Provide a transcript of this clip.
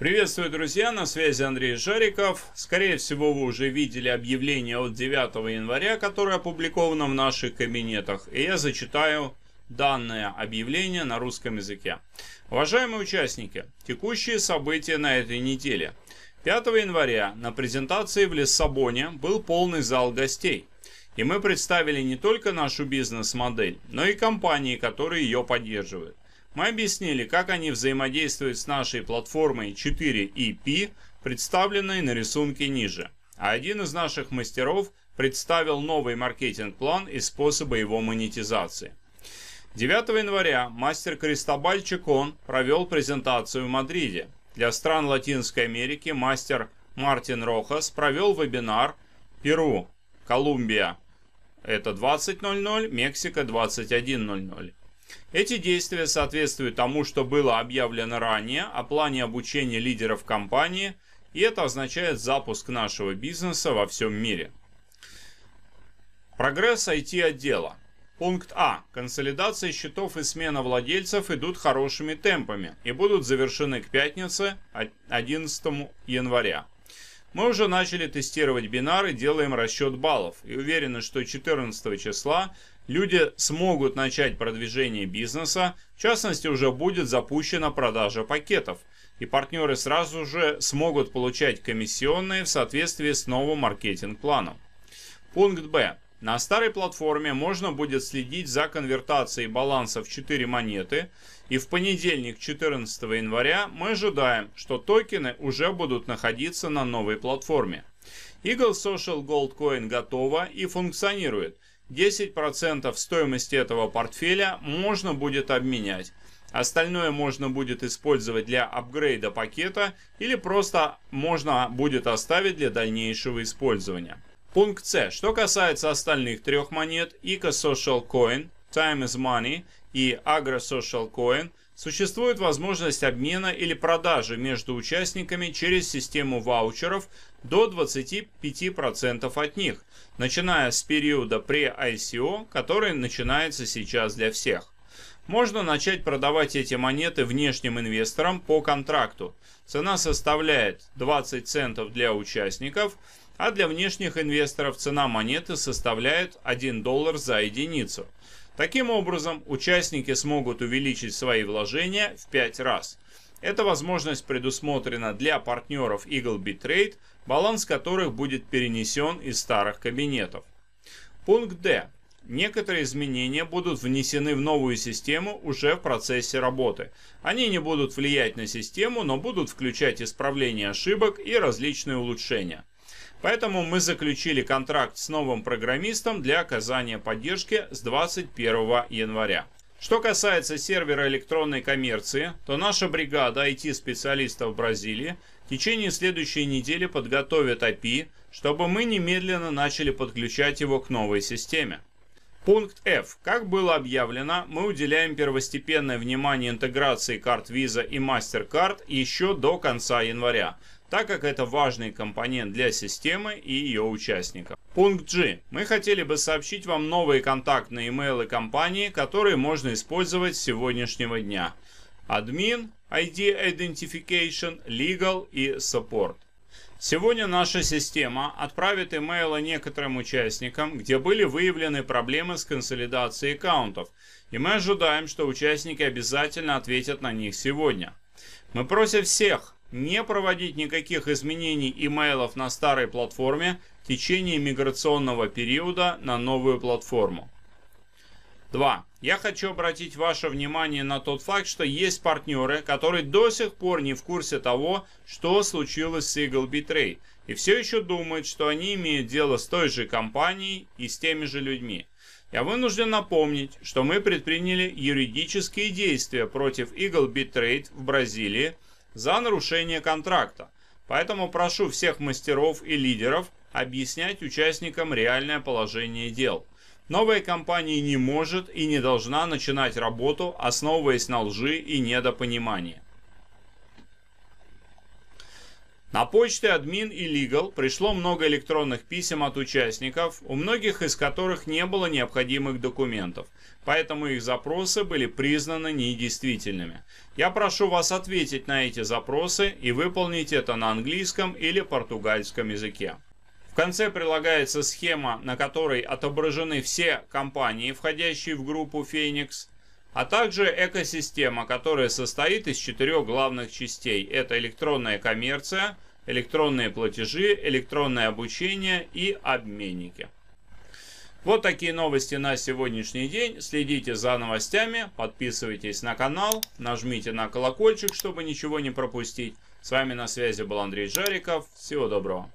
Приветствую, друзья, на связи Андрей Жариков. Скорее всего, вы уже видели объявление от 9 января, которое опубликовано в наших кабинетах, и я зачитаю данное объявление на русском языке. Уважаемые участники, текущие события на этой неделе. 5 января на презентации в Лиссабоне был полный зал гостей. И мы представили не только нашу бизнес-модель, но и компании, которые ее поддерживают – мы объяснили, как они взаимодействуют с нашей платформой 4EP, представленной на рисунке ниже. А один из наших мастеров представил новый маркетинг-план и способы его монетизации. 9 января мастер Кристобаль Чекон провел презентацию в Мадриде. Для стран Латинской Америки мастер Мартин Рохас провел вебинар Перу, Колумбия. Это 20.00, Мексика 21.00. Эти действия соответствуют тому, что было объявлено ранее о плане обучения лидеров компании, и это означает запуск нашего бизнеса во всем мире. Прогресс IT-отдела. Пункт А. Консолидация счетов и смена владельцев идут хорошими темпами и будут завершены к пятнице 11 января. Мы уже начали тестировать бинары, делаем расчет баллов и уверены, что 14 числа люди смогут начать продвижение бизнеса, в частности уже будет запущена продажа пакетов, и партнеры сразу же смогут получать комиссионные в соответствии с новым маркетинг-планом. Пункт Б. На старой платформе можно будет следить за конвертацией баланса в 4 монеты, и в понедельник 14 января мы ожидаем, что токены уже будут находиться на новой платформе. Eagle Social Gold Coin готова и функционирует. 10% стоимости этого портфеля можно будет обменять. Остальное можно будет использовать для апгрейда пакета или просто можно будет оставить для дальнейшего использования. Пункт С. Что касается остальных трех монет, ICO Social Coin, Time is Money и Agro Social Coin, существует возможность обмена или продажи между участниками через систему ваучеров до 25% от них, начиная с периода pre-ICO, который начинается сейчас для всех. Можно начать продавать эти монеты внешним инвесторам по контракту. Цена составляет 20 центов для участников – а для внешних инвесторов цена монеты составляет 1 доллар за единицу. Таким образом, участники смогут увеличить свои вложения в 5 раз. Эта возможность предусмотрена для партнеров Eaglebit Trade, баланс которых будет перенесен из старых кабинетов. Пункт D. Некоторые изменения будут внесены в новую систему уже в процессе работы. Они не будут влиять на систему, но будут включать исправление ошибок и различные улучшения. Поэтому мы заключили контракт с новым программистом для оказания поддержки с 21 января. Что касается сервера электронной коммерции, то наша бригада IT-специалистов Бразилии в течение следующей недели подготовит API, чтобы мы немедленно начали подключать его к новой системе. Пункт F. Как было объявлено, мы уделяем первостепенное внимание интеграции карт Visa и MasterCard еще до конца января, так как это важный компонент для системы и ее участников. Пункт G. Мы хотели бы сообщить вам новые контактные имейлы компании, которые можно использовать с сегодняшнего дня. Админ, ID Identification, Legal и Support. Сегодня наша система отправит имейлы некоторым участникам, где были выявлены проблемы с консолидацией аккаунтов, и мы ожидаем, что участники обязательно ответят на них сегодня. Мы просим всех не проводить никаких изменений имейлов на старой платформе в течение миграционного периода на новую платформу. 2. Я хочу обратить ваше внимание на тот факт, что есть партнеры, которые до сих пор не в курсе того, что случилось с Eagle Bitrate, и все еще думают, что они имеют дело с той же компанией и с теми же людьми. Я вынужден напомнить, что мы предприняли юридические действия против Eagle Bitrate в Бразилии – за нарушение контракта. Поэтому прошу всех мастеров и лидеров объяснять участникам реальное положение дел. Новая компания не может и не должна начинать работу, основываясь на лжи и недопонимании. На почты админ и legal пришло много электронных писем от участников, у многих из которых не было необходимых документов, поэтому их запросы были признаны недействительными. Я прошу вас ответить на эти запросы и выполнить это на английском или португальском языке. В конце прилагается схема, на которой отображены все компании, входящие в группу Феникс а также экосистема, которая состоит из четырех главных частей. Это электронная коммерция, электронные платежи, электронное обучение и обменники. Вот такие новости на сегодняшний день. Следите за новостями, подписывайтесь на канал, нажмите на колокольчик, чтобы ничего не пропустить. С вами на связи был Андрей Жариков. Всего доброго.